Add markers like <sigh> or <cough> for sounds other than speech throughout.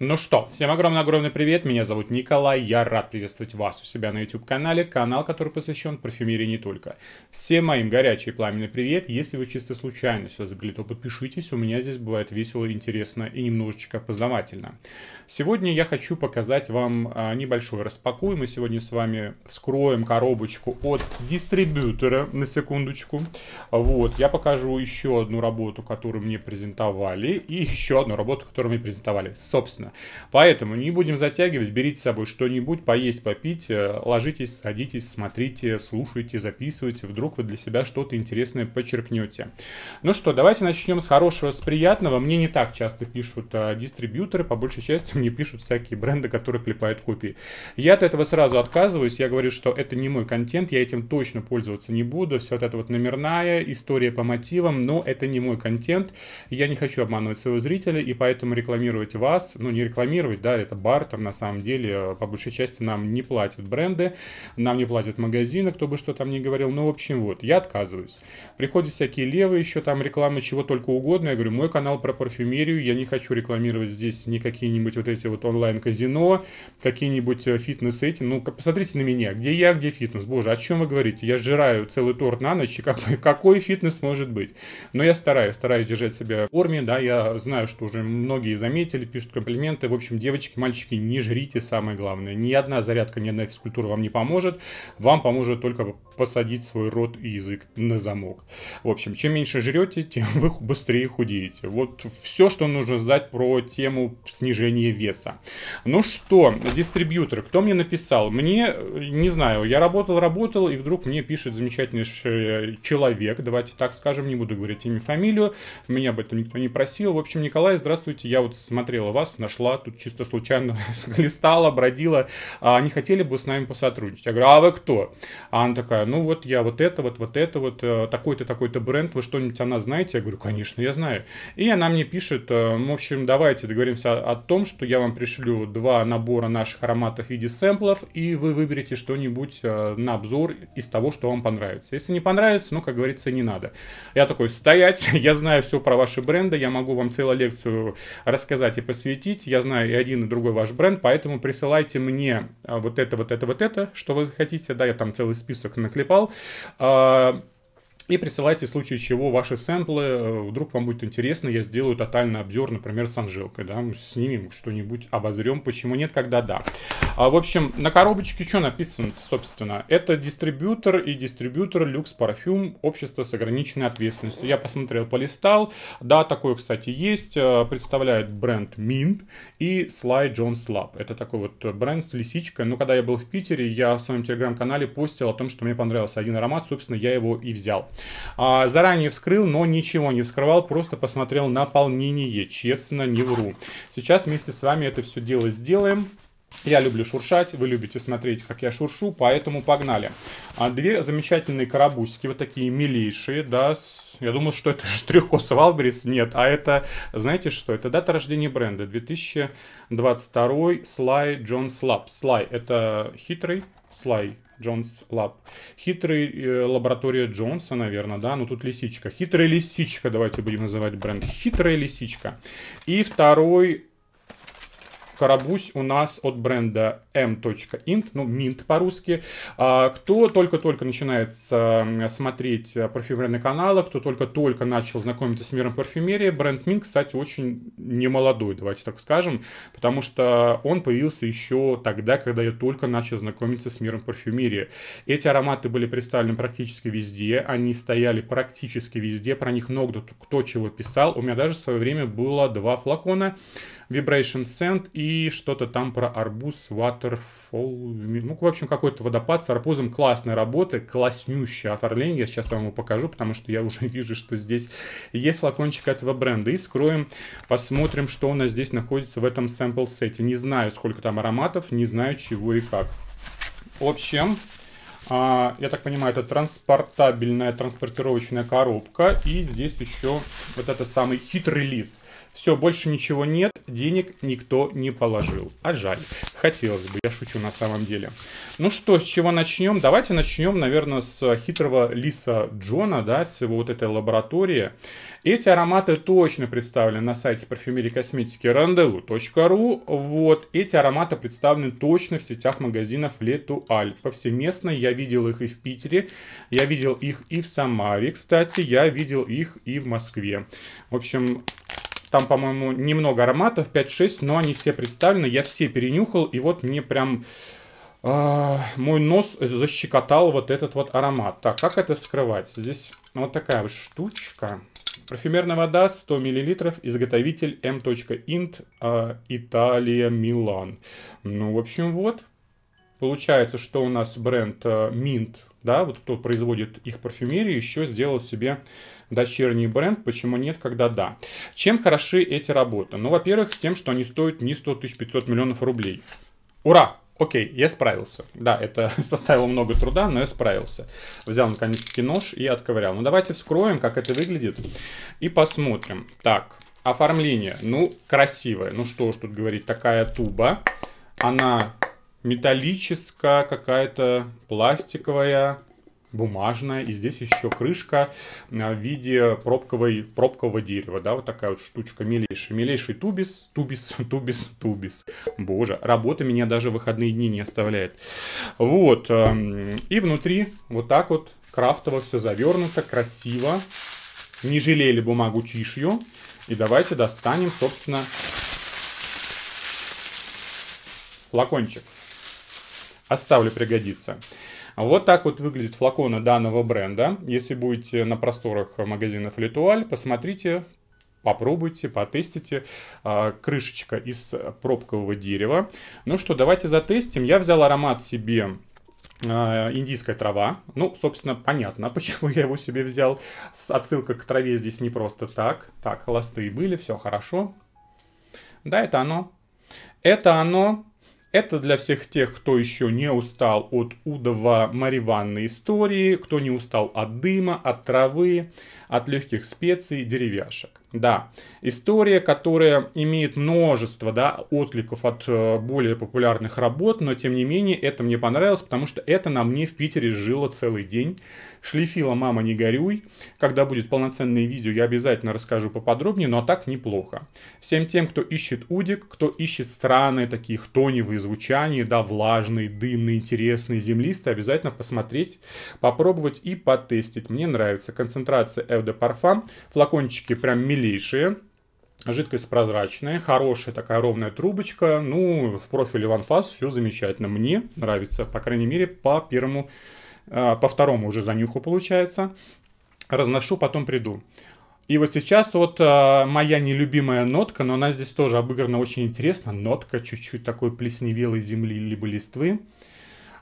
Ну что, всем огромный-огромный привет, меня зовут Николай, я рад приветствовать вас у себя на YouTube-канале, канал, который посвящен парфюмерии не только. Всем моим горячий пламенный привет, если вы чисто случайно сюда забыли, то подпишитесь, у меня здесь бывает весело, интересно и немножечко познавательно. Сегодня я хочу показать вам а, небольшой распакуй, мы сегодня с вами вскроем коробочку от дистрибьютора, на секундочку. Вот, я покажу еще одну работу, которую мне презентовали, и еще одну работу, которую мне презентовали, собственно важно. Поэтому не будем затягивать, берите с собой что-нибудь, поесть, попить, э, ложитесь, садитесь, смотрите, слушайте, записывайте, вдруг вы для себя что-то интересное подчеркнете. Ну что, давайте начнем с хорошего, с приятного. Мне не так часто пишут а, дистрибьюторы, по большей части мне пишут всякие бренды, которые клепают копии. Я от этого сразу отказываюсь, я говорю, что это не мой контент, я этим точно пользоваться не буду, все вот это вот номерная история по мотивам, но это не мой контент, я не хочу обманывать своего зрителя, и поэтому рекламировать вас, ну, не не рекламировать, да, это бартер, на самом деле, э, по большей части нам не платят бренды, нам не платят магазины, кто бы что там ни говорил, ну, в общем, вот, я отказываюсь. Приходят всякие левые, еще там рекламы чего только угодно, я говорю, мой канал про парфюмерию, я не хочу рекламировать здесь ни какие-нибудь вот эти вот онлайн-казино, какие-нибудь э, фитнес эти, ну, посмотрите на меня, где я, где фитнес, боже, о чем вы говорите, я жираю целый торт на ночь, и как, какой фитнес может быть? Но я стараюсь, стараюсь держать себя в форме, да, я знаю, что уже многие заметили, пишут комплименты, моменты. В общем, девочки, мальчики, не жрите, самое главное. Ни одна зарядка, ни одна физкультура вам не поможет. Вам поможет только посадить свой рот и язык на замок. В общем, чем меньше жрете, тем вы быстрее худеете. Вот все, что нужно знать про тему снижения веса. Ну что, дистрибьютор, кто мне написал? Мне, э, не знаю, я работал, работал, и вдруг мне пишет замечательнейший э, человек, давайте так скажем, не буду говорить имя, фамилию, меня об этом никто не просил. В общем, Николай, здравствуйте, я вот смотрела вас, наш шла, тут чисто случайно <laughs> листала, бродила, а они хотели бы с нами посотрудничать. Я говорю, а вы кто? А она такая, ну вот я вот это, вот, вот это, вот э, такой-то, такой-то бренд, вы что-нибудь она знаете? Я говорю, конечно, я знаю. И она мне пишет, э, «Ну, в общем, давайте договоримся о, о том, что я вам пришлю два набора наших ароматов в виде сэмплов, и вы выберете что-нибудь э, на обзор из того, что вам понравится. Если не понравится, ну, как говорится, не надо. Я такой, стоять, <laughs> я знаю все про ваши бренды, я могу вам целую лекцию рассказать и посвятить, хотите, я знаю и один, и другой ваш бренд, поэтому присылайте мне а, вот это, вот это, вот это, что вы хотите, да, я там целый список наклепал. А, и присылайте в случае чего ваши сэмплы. Э, вдруг вам будет интересно, я сделаю тотальный обзор, например, с Анжелкой. Да? Снимем что-нибудь, обозрем, почему нет, когда да. А, в общем, на коробочке что написано, собственно? Это дистрибьютор и дистрибьютор люкс парфюм общество с ограниченной ответственностью. Я посмотрел, полистал. Да, такое, кстати, есть. Э, представляет бренд Mint и Sly Jones Lab. Это такой вот бренд с лисичкой. Но когда я был в Питере, я в своем телеграм-канале постил о том, что мне понравился один аромат. Собственно, я его и взял. А, заранее вскрыл, но ничего не вскрывал, просто посмотрел наполнение, честно, не вру. Сейчас вместе с вами это все дело сделаем. Я люблю шуршать, вы любите смотреть, как я шуршу, поэтому погнали. А две замечательные карабусики, вот такие милейшие, да, с... я думал, что это штрихос Валбрис, нет, а это, знаете что, это дата рождения бренда, 2022 Слай Джон Слаб. Слай – это хитрый, Слай Джонс Лаб. Хитрый э, лаборатория Джонса, наверное, да, ну тут лисичка. Хитрая лисичка, давайте будем называть бренд. Хитрая лисичка. И второй Карабусь у нас от бренда m.int, ну, Mint по-русски. А, кто только-только начинает смотреть парфюмерные каналы, кто только-только начал знакомиться с миром парфюмерии, бренд Mint, кстати, очень немолодой, давайте так скажем, потому что он появился еще тогда, когда я только начал знакомиться с миром парфюмерии. Эти ароматы были представлены практически везде, они стояли практически везде, про них много кто чего писал. У меня даже в свое время было два флакона Vibration Sand и что-то там про арбуз, waterfall, ну, в общем, какой-то водопад с арбузом классная работа, класснющая от я сейчас вам его покажу, потому что я уже <laughs> вижу, что здесь есть флакончик этого бренда, и скроем, посмотрим, что у нас здесь находится в этом сэмпл-сете, не знаю, сколько там ароматов, не знаю, чего и как. В общем, а, я так понимаю, это транспортабельная транспортировочная коробка. И здесь еще вот этот самый хитрый лист. Все, больше ничего нет денег никто не положил. А жаль. Хотелось бы, я шучу на самом деле. Ну что, с чего начнем? Давайте начнем, наверное, с хитрого лиса Джона, да, с его вот этой лаборатории. Эти ароматы точно представлены на сайте парфюмерии косметики Rendezvous.ru. Вот, эти ароматы представлены точно в сетях магазинов Летуаль. Повсеместно я видел их и в Питере, я видел их и в Самаре, кстати, я видел их и в Москве. В общем, там, по-моему, немного ароматов, 5-6, но они все представлены. Я все перенюхал, и вот мне прям э, мой нос защекотал вот этот вот аромат. Так, как это скрывать? Здесь вот такая вот штучка. Парфюмерная вода 100 мл, изготовитель m.int, эм э, а, Италия, Милан. Ну, в общем, вот. Получается, что у нас бренд э, Mint да, вот кто производит их парфюмерию, еще сделал себе дочерний бренд, почему нет, когда да. Чем хороши эти работы? Ну, во-первых, тем, что они стоят не 100 тысяч, 500 миллионов рублей. Ура! Окей, я справился. Да, это <laughs> составило много труда, но я справился. Взял наконец-таки нож и отковырял. Ну, давайте вскроем, как это выглядит, и посмотрим. Так, оформление. Ну, красивое. Ну, что уж тут говорить, такая туба. Она металлическая какая-то, пластиковая, бумажная. И здесь еще крышка а, в виде пробковой, пробкового дерева. Да, вот такая вот штучка милейшая. Милейший тубис, тубис, <laughs> тубис, тубис. Боже, работа меня даже в выходные дни не оставляет. Вот. Эм, и внутри вот так вот крафтово все завернуто, красиво. Не жалели бумагу тишью. И давайте достанем, собственно, флакончик. Оставлю, пригодится. Вот так вот выглядит флаконы данного бренда. Если будете на просторах магазинов Литуаль, посмотрите, попробуйте, потестите. А, крышечка из пробкового дерева. Ну что, давайте затестим. Я взял аромат себе а, индийская трава. Ну, собственно, понятно, <laughs> почему я его себе взял. Отсылка к траве здесь не просто так. Так, холостые были, все хорошо. Да, это оно. Это оно. Это для всех тех, кто еще не устал от удова мариванной истории, кто не устал от дыма, от травы, от легких специй, деревяшек. Да, история, которая имеет множество да, откликов от э, более популярных работ, но тем не менее это мне понравилось, потому что это на мне в Питере жило целый день. Шлифила «Мама, не горюй». Когда будет полноценное видео, я обязательно расскажу поподробнее, но так неплохо. Всем тем, кто ищет удик, кто ищет странные такие хтоневые звучания, да, влажные, дымные, интересные, землистые, обязательно посмотреть, попробовать и потестить. Мне нравится концентрация Eau Парфам, флакончики прям миллион белейшие, жидкость прозрачная, хорошая такая ровная трубочка. Ну, в профиле OneFast все замечательно. Мне нравится, по крайней мере, по первому, а, по второму уже занюху получается. Разношу, потом приду. И вот сейчас вот а, моя нелюбимая нотка, но она здесь тоже обыграна очень интересно. Нотка чуть-чуть такой плесневелой земли либо листвы.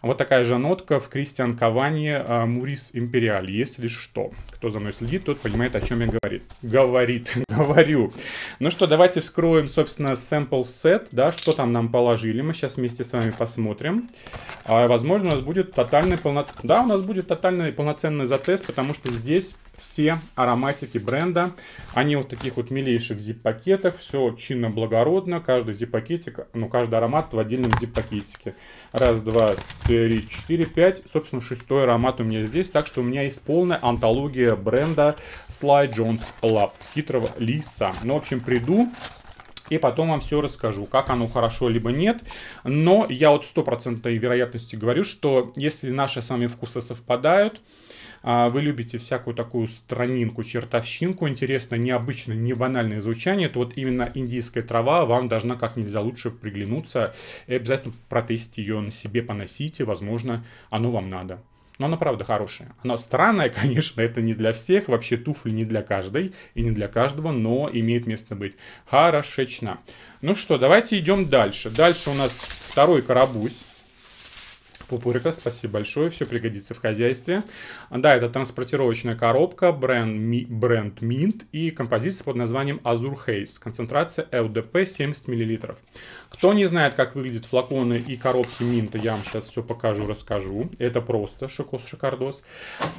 Вот такая же нотка в Кристиан Кавани а, Мурис Империаль, если что. Кто за мной следит, тот понимает, о чем я говорит. Говорит, <laughs> говорю. Ну что, давайте вскроем, собственно, sample set, да, что там нам положили. Мы сейчас вместе с вами посмотрим. А, возможно, у нас будет тотальный полно... Да, у нас будет тотальный полноценный затест, потому что здесь все ароматики бренда. Они вот таких вот милейших зип-пакетах. Все чинно, благородно. Каждый зип-пакетик, ну, каждый аромат в отдельном зип-пакетике. Раз, два, 3, 4, 5. Собственно, шестой аромат у меня здесь. Так что у меня есть полная антология бренда Sly Jones Lab Хитрого лиса. Ну, в общем, приду и потом вам все расскажу, как оно хорошо либо нет. Но я вот стопроцентной вероятности говорю, что если наши с вами вкусы совпадают, а вы любите всякую такую странинку, чертовщинку, интересно, необычно, не банальное звучание, то вот именно индийская трава вам должна как нельзя лучше приглянуться. И обязательно протестите ее на себе, поносите, возможно, оно вам надо. Но она правда хорошая. Она странная, <laughs> конечно, это не для всех, вообще туфли не для каждой и не для каждого, но имеет место быть. Хорошечно. Ну что, давайте идем дальше. Дальше у нас второй карабусь. Пупырка, спасибо большое, все пригодится в хозяйстве. Да, это транспортировочная коробка, бренд, ми, бренд Mint и композиция под названием Azure Haze. Концентрация LDP 70 мл. Кто не знает, как выглядят флаконы и коробки Mint, я вам сейчас все покажу, расскажу. Это просто шикос шикардос.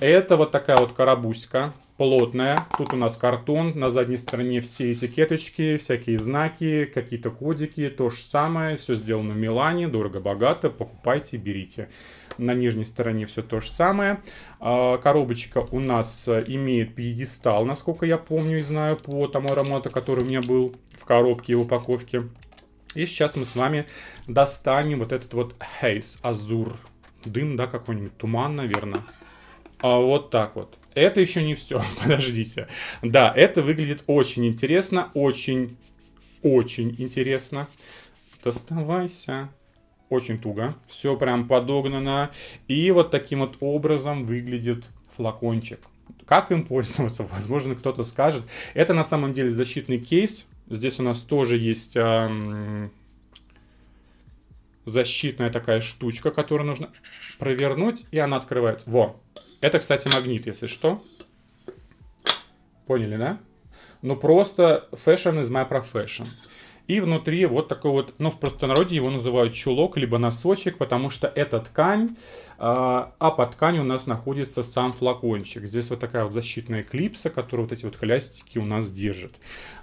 Это вот такая вот карабуська плотная. Тут у нас картон, на задней стороне все этикеточки, всякие знаки, какие-то кодики, то же самое. Все сделано в Милане, дорого-богато, покупайте, берите. На нижней стороне все то же самое. А, коробочка у нас э, имеет пьедестал, насколько я помню и знаю, по тому аромату, который у меня был в коробке и упаковке. И сейчас мы с вами достанем вот этот вот Haze Азур. Дым, да, какой-нибудь, туман, наверное. А вот так вот. Это еще не все, <laughs> подождите. Да, это выглядит очень интересно, очень, очень интересно. Доставайся. Очень туго. Все прям подогнано. И вот таким вот образом выглядит флакончик. Как им пользоваться? <laughs> Возможно, кто-то скажет. Это на самом деле защитный кейс. Здесь у нас тоже есть... Эм защитная такая штучка, которую нужно провернуть, и она открывается. Во, это, кстати, магнит, если что. Поняли, да? Ну, просто fashion is my profession. И внутри вот такой вот, ну, в простонародье его называют чулок, либо носочек, потому что это ткань, а, а под тканью у нас находится сам флакончик. Здесь вот такая вот защитная клипса, которую вот эти вот хлястики у нас держит.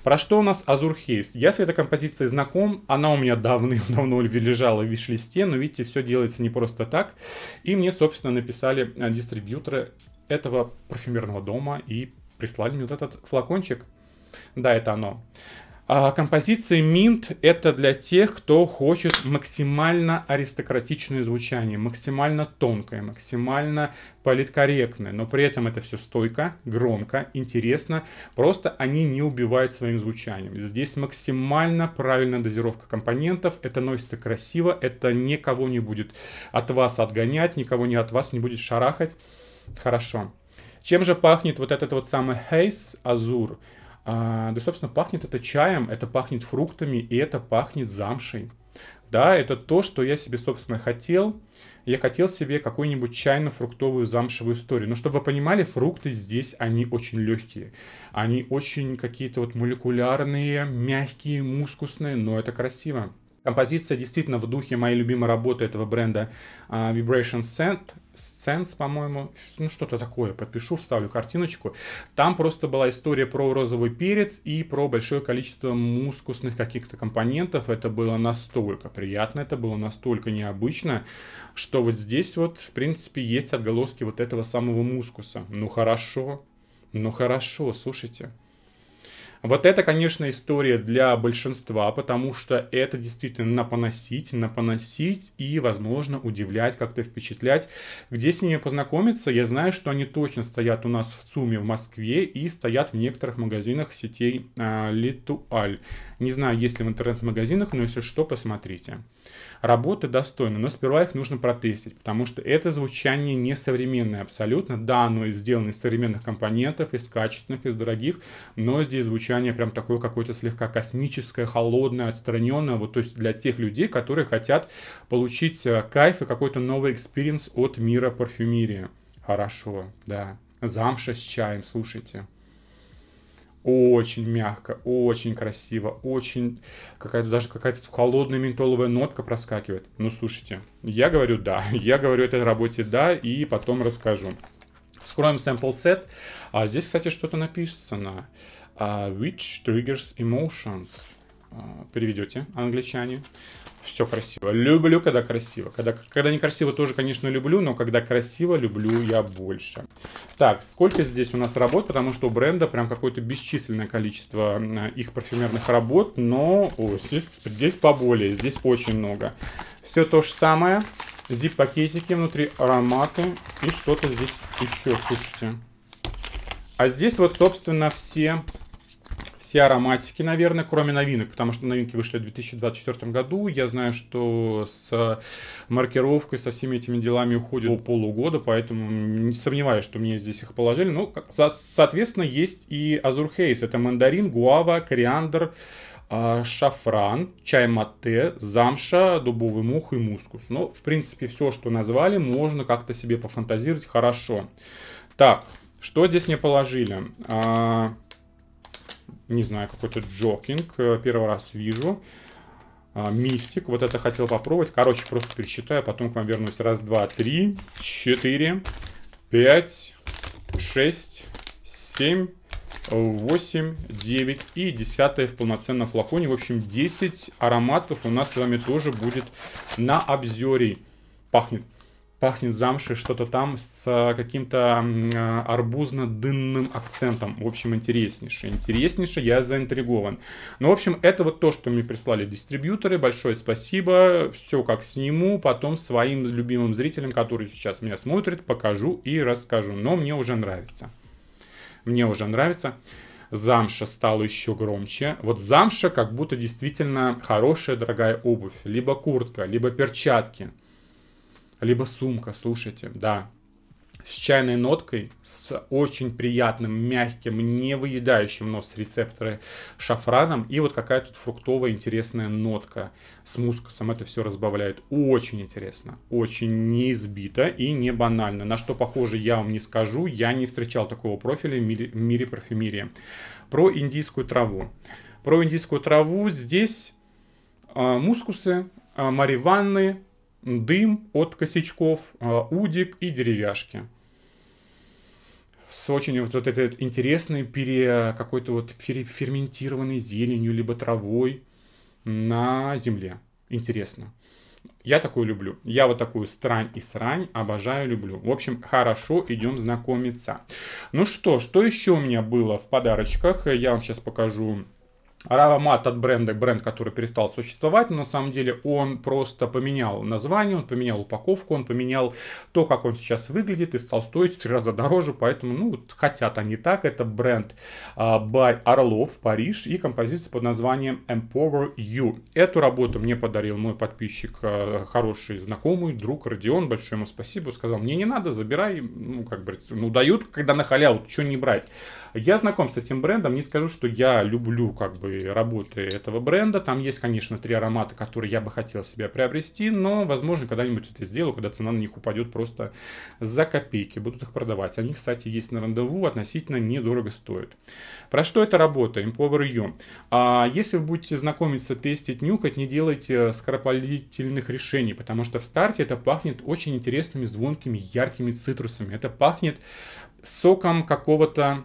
Про что у нас Азурхейс? Я с этой композицией знаком, она у меня давным-давно <laughs> лежала в виш-листе, но видите, все делается не просто так. И мне, собственно, написали э, дистрибьюторы этого парфюмерного дома и прислали мне вот этот флакончик. Да, это оно. А композиция Mint — это для тех, кто хочет максимально аристократичное звучание, максимально тонкое, максимально политкорректное, но при этом это все стойко, громко, интересно. Просто они не убивают своим звучанием. Здесь максимально правильная дозировка компонентов, это носится красиво, это никого не будет от вас отгонять, никого не от вас не будет шарахать. Хорошо. Чем же пахнет вот этот вот самый Haze Azure? А, да, собственно, пахнет это чаем, это пахнет фруктами и это пахнет замшей. Да, это то, что я себе, собственно, хотел. Я хотел себе какую-нибудь чайно-фруктовую замшевую историю. Но чтобы вы понимали, фрукты здесь, они очень легкие. Они очень какие-то вот молекулярные, мягкие, мускусные, но это красиво. Композиция действительно в духе моей любимой работы этого бренда uh, Vibration Scent, Sense, по-моему, ну что-то такое. Подпишу, вставлю картиночку. Там просто была история про розовый перец и про большое количество мускусных каких-то компонентов. Это было настолько приятно, это было настолько необычно, что вот здесь вот, в принципе, есть отголоски вот этого самого мускуса. Ну хорошо, ну хорошо, слушайте. Вот это, конечно, история для большинства, потому что это действительно напоносить, напоносить и, возможно, удивлять, как-то впечатлять. Где с ними познакомиться, я знаю, что они точно стоят у нас в ЦУМе в Москве и стоят в некоторых магазинах сетей а, Литуаль. Не знаю, есть ли в интернет-магазинах, но если что, посмотрите. Работы достойны, но сперва их нужно протестить, потому что это звучание не современное абсолютно. Да, оно сделано из современных компонентов, из качественных, из дорогих, но здесь звучание звучание прям такое какое-то слегка космическое, холодное, отстраненное, вот то есть для тех людей, которые хотят получить э, кайф и какой-то новый экспириенс от мира парфюмерии. Хорошо, да. Замша с чаем, слушайте. Очень мягко, очень красиво, очень какая-то даже какая-то холодная ментоловая нотка проскакивает. Ну слушайте, я говорю да, <laughs> я говорю этой работе да и потом расскажу. Вскроем sample set. А здесь, кстати, что-то написано. А, which triggers emotions? А, переведете, англичане. Все красиво. Люблю, когда красиво. Когда, когда некрасиво, тоже, конечно, люблю, но когда красиво, люблю я больше. Так, сколько здесь у нас работ? Потому что у бренда прям какое-то бесчисленное количество их парфюмерных работ, но о, здесь, здесь поболее, здесь очень много. Все то же самое. Зип-пакетики внутри, ароматы и что-то здесь еще, слушайте. А здесь вот, собственно, все все ароматики, наверное, кроме новинок, потому что новинки вышли в 2024 году. Я знаю, что с маркировкой, со всеми этими делами уходит по полугода, поэтому не сомневаюсь, что мне здесь их положили. Ну, со- соответственно, есть и Азур Хейс. Это мандарин, гуава, кориандр, а, шафран, чай мате, замша, дубовый мух и мускус. Но ну, в принципе, все, что назвали, можно как-то себе пофантазировать хорошо. Так, что здесь мне положили? А, не знаю, какой-то джокинг. Э, первый раз вижу. А, мистик, вот это хотел попробовать. Короче, просто пересчитаю, а потом к вам вернусь. Раз, два, три, четыре, пять, шесть, семь, восемь, девять и десятое в полноценном флаконе. В общем, 10 ароматов у нас с вами тоже будет на обзоре. Пахнет пахнет замшей что-то там с э, каким-то э, арбузно-дынным акцентом. В общем, интереснейшее, интереснейшее. я заинтригован. Ну, в общем, это вот то, что мне прислали дистрибьюторы. Большое спасибо. Все как сниму. Потом своим любимым зрителям, которые сейчас меня смотрят, покажу и расскажу. Но мне уже нравится. Мне уже нравится. Замша стала еще громче. Вот замша как будто действительно хорошая дорогая обувь. Либо куртка, либо перчатки либо сумка, слушайте, да, с чайной ноткой, с очень приятным, мягким, не выедающим нос рецепторы шафраном. И вот какая тут фруктовая интересная нотка с мускусом. Это все разбавляет. Очень интересно. Очень не избито и не банально. На что похоже я вам не скажу. Я не встречал такого профиля в мире, в мире парфюмерии. Про индийскую траву. Про индийскую траву здесь э, мускусы, э, а, мариванны, дым от косячков, а, удик и деревяшки. С очень вот, вот этой интересной пере, какой-то вот ферментированной зеленью, либо травой на земле. Интересно. Я такую люблю. Я вот такую странь и срань обожаю, люблю. В общем, хорошо, идем знакомиться. Ну что, что еще у меня было в подарочках? Я вам сейчас покажу Аравамат от бренда, бренд, который перестал существовать, но на самом деле он просто поменял название, он поменял упаковку, он поменял то, как он сейчас выглядит и стал стоить в три раза дороже, поэтому, ну, хотят они так. Это бренд uh, by Орлов, Париж и композиция под названием Empower You. Эту работу мне подарил мой подписчик, а, хороший знакомый, друг Родион, большое ему спасибо, сказал, мне не надо, забирай, ну, как бы, ну, дают, когда на халяву, что не брать. Я знаком с этим брендом, не скажу, что я люблю как бы работы этого бренда. Там есть, конечно, три аромата, которые я бы хотел себе приобрести, но, возможно, когда-нибудь это сделаю, когда цена на них упадет просто за копейки. Будут их продавать. Они, кстати, есть на рандеву, относительно недорого стоят. Про что это работа? Empower You. А если вы будете знакомиться, тестить, нюхать, не делайте скоропалительных решений, потому что в старте это пахнет очень интересными, звонкими, яркими цитрусами. Это пахнет соком какого-то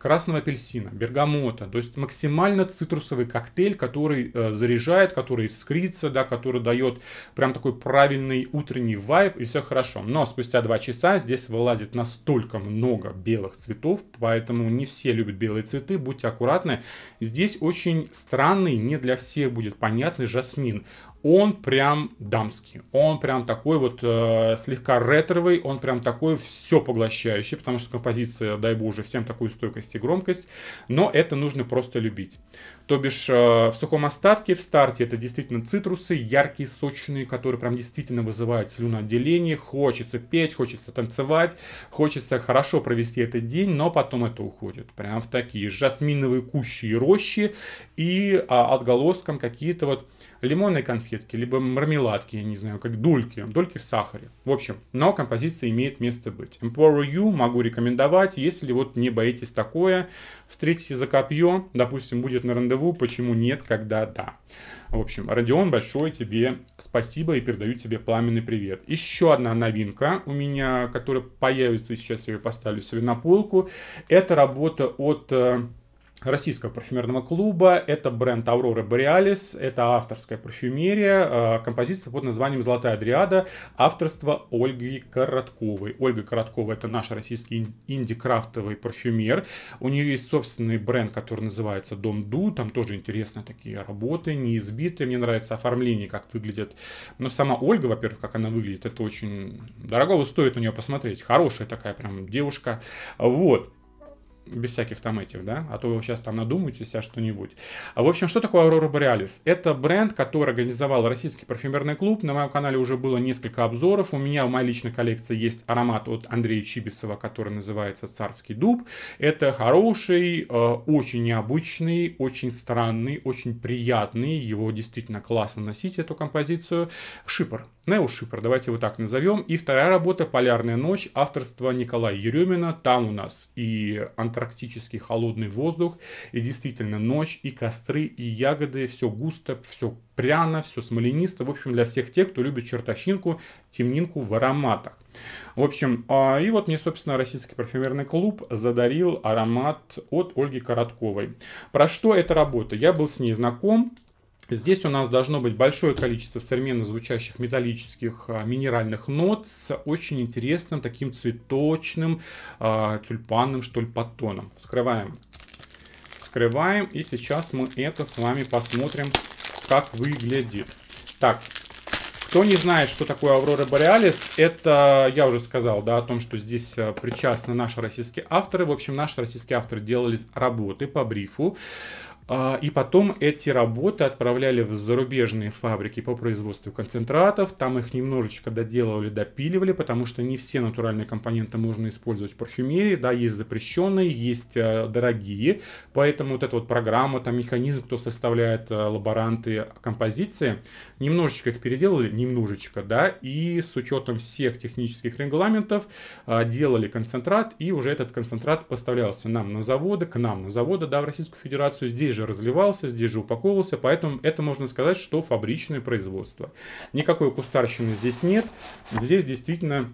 красного апельсина, бергамота, то есть максимально цитрусовый коктейль, который э, заряжает, который искрится, да, который дает прям такой правильный утренний вайб, и все хорошо. Но спустя два часа здесь вылазит настолько много белых цветов, поэтому не все любят белые цветы, будьте аккуратны. Здесь очень странный, не для всех будет понятный жасмин он прям дамский, он прям такой вот э, слегка ретровый, он прям такой все поглощающий, потому что композиция, дай боже, всем такую стойкость и громкость, но это нужно просто любить. То бишь э, в сухом остатке, в старте это действительно цитрусы, яркие, сочные, которые прям действительно вызывают слюноотделение, хочется петь, хочется танцевать, хочется хорошо провести этот день, но потом это уходит прям в такие жасминовые кущи и рощи и э, отголоском какие-то вот лимонные конфетки, либо мармеладки, я не знаю, как дольки, дольки в сахаре. В общем, но композиция имеет место быть. Empower You могу рекомендовать, если вот не боитесь такое, встретите за копье, допустим, будет на рандеву, почему нет, когда да. В общем, Родион, большое тебе спасибо и передаю тебе пламенный привет. Еще одна новинка у меня, которая появится, сейчас я ее поставлю себе на полку, это работа от э, российского парфюмерного клуба. Это бренд Aurora Borealis, это авторская парфюмерия, э, композиция под названием «Золотая дриада» Авторство Ольги Коротковой. Ольга Короткова – это наш российский инди-крафтовый парфюмер. У нее есть собственный бренд, который называется «Дом Ду», там тоже интересные такие работы, неизбитые. Мне нравится оформление, как выглядят. Но сама Ольга, во-первых, как она выглядит, это очень дорого стоит у нее посмотреть. Хорошая такая прям девушка. Вот без всяких там этих, да, а то вы сейчас там надумаете себя что-нибудь. А В общем, что такое Aurora Borealis? Это бренд, который организовал Российский парфюмерный клуб. На моем канале уже было несколько обзоров. У меня в моей личной коллекции есть аромат от Андрея Чибисова, который называется «Царский дуб». Это хороший, э, очень необычный, очень странный, очень приятный. Его действительно классно носить, эту композицию. Шипр. Нео Шипр, давайте его так назовем. И вторая работа «Полярная ночь» авторства Николая Еремина. Там у нас и Андрей антарктический холодный воздух. И действительно, ночь и костры, и ягоды, все густо, все пряно, все смоленисто. В общем, для всех тех, кто любит чертовщинку, темнинку в ароматах. В общем, а, и вот мне, собственно, Российский парфюмерный клуб задарил аромат от Ольги Коротковой. Про что эта работа? Я был с ней знаком, Здесь у нас должно быть большое количество современно звучащих металлических а, минеральных нот с очень интересным таким цветочным а, тюльпанным, что ли, подтоном. Вскрываем. Вскрываем, и сейчас мы это с вами посмотрим, как выглядит. Так, кто не знает, что такое Аврора Бореалис, это я уже сказал, да, о том, что здесь а, причастны наши российские авторы. В общем, наши российские авторы делали работы по брифу. А, и потом эти работы отправляли в зарубежные фабрики по производству концентратов. Там их немножечко доделывали, допиливали, потому что не все натуральные компоненты можно использовать в парфюмерии. Да, есть запрещенные, есть э, дорогие. Поэтому вот эта вот программа, там механизм, кто составляет э, лаборанты композиции, немножечко их переделали, немножечко, да, и с учетом всех технических регламентов э, делали концентрат, и уже этот концентрат поставлялся нам на заводы, к нам на заводы, да, в Российскую Федерацию. Здесь же же разливался, здесь же упаковывался, поэтому это можно сказать, что фабричное производство. Никакой кустарщины здесь нет, здесь действительно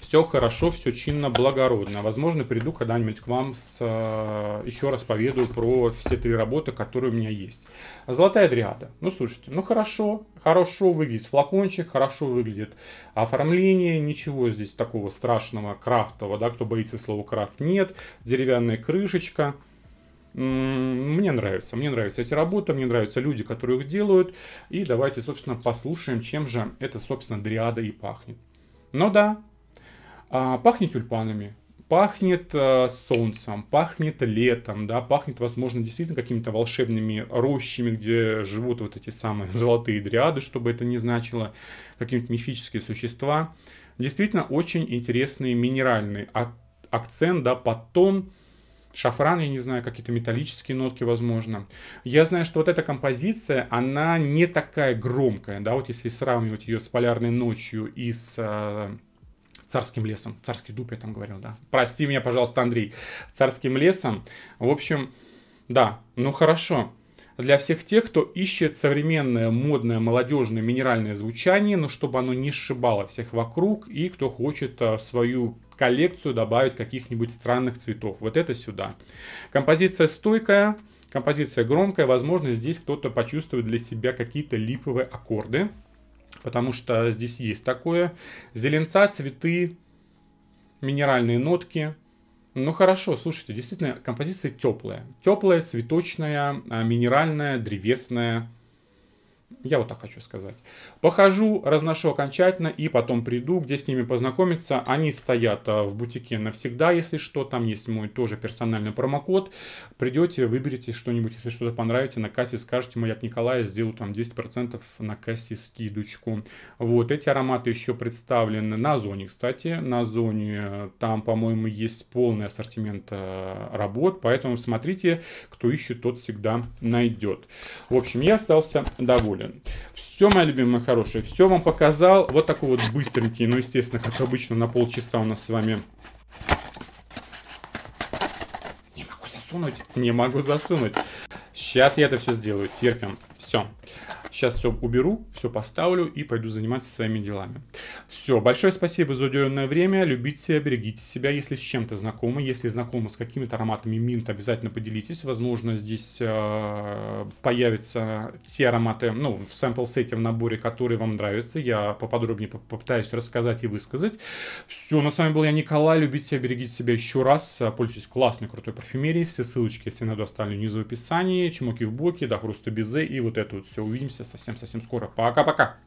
все хорошо, все чинно, благородно. Возможно, приду когда-нибудь к вам с... Э, еще раз поведаю про все три работы, которые у меня есть. Золотая дриада. Ну, слушайте, ну хорошо, хорошо выглядит флакончик, хорошо выглядит оформление, ничего здесь такого страшного, крафтового, да, кто боится слова крафт, нет. Деревянная крышечка. Мне нравится, мне нравятся эти работы, мне нравятся люди, которые их делают. И давайте, собственно, послушаем, чем же это, собственно, дриада и пахнет. Ну да, а, пахнет тюльпанами, пахнет э, солнцем, пахнет летом, да, пахнет, возможно, действительно какими-то волшебными рощами, где живут вот эти самые <laughs> золотые дриады, чтобы это не значило, какие то мифические существа. Действительно, очень интересный минеральный акцент, да, подтон, тон шафран, я не знаю, какие-то металлические нотки, возможно. Я знаю, что вот эта композиция, она не такая громкая, да, вот если сравнивать ее с «Полярной ночью» и с э, «Царским лесом», «Царский дуб» я там говорил, да. Прости меня, пожалуйста, Андрей, «Царским лесом». В общем, да, ну хорошо, для всех тех, кто ищет современное, модное, молодежное, минеральное звучание, но ну, чтобы оно не сшибало всех вокруг, и кто хочет э, свою коллекцию добавить каких-нибудь странных цветов. Вот это сюда. Композиция стойкая, композиция громкая. Возможно, здесь кто-то почувствует для себя какие-то липовые аккорды. Потому что здесь есть такое. Зеленца, цветы, минеральные нотки. Ну хорошо, слушайте, действительно, композиция теплая. Теплая, цветочная, а, минеральная, древесная я вот так хочу сказать. Похожу, разношу окончательно и потом приду, где с ними познакомиться. Они стоят а, в бутике навсегда, если что. Там есть мой тоже персональный промокод. Придете, выберите что-нибудь, если что-то понравится. На кассе скажете, мой от Николая сделаю там 10% на кассе скидочку. Вот, эти ароматы еще представлены на зоне, кстати. На зоне э, там, по-моему, есть полный ассортимент э, работ. Поэтому смотрите, кто ищет, тот всегда найдет. В общем, я остался доволен доволен. Все, мои любимые хорошие, все вам показал. Вот такой вот быстренький, ну, естественно, как обычно, на полчаса у нас с вами... Не могу засунуть. Не могу засунуть. Сейчас я это все сделаю, терпим. Все. Сейчас все уберу, все поставлю и пойду заниматься своими делами. Все, большое спасибо за уделенное время. Любите себя, берегите себя. Если с чем-то знакомы, если знакомы с какими-то ароматами минт, обязательно поделитесь. Возможно, здесь э, появятся те ароматы, ну, в сэмпл-сете, в наборе, которые вам нравятся. Я поподробнее попытаюсь рассказать и высказать. Все, на с вами был я, Николай. Любите себя, берегите себя еще раз. Пользуйтесь классной, крутой парфюмерией. Все ссылочки, если надо, оставлю внизу в описании. Чумаки в блоке, до хруста безе и вот это вот все. Увидимся совсем-совсем скоро. Пока-пока!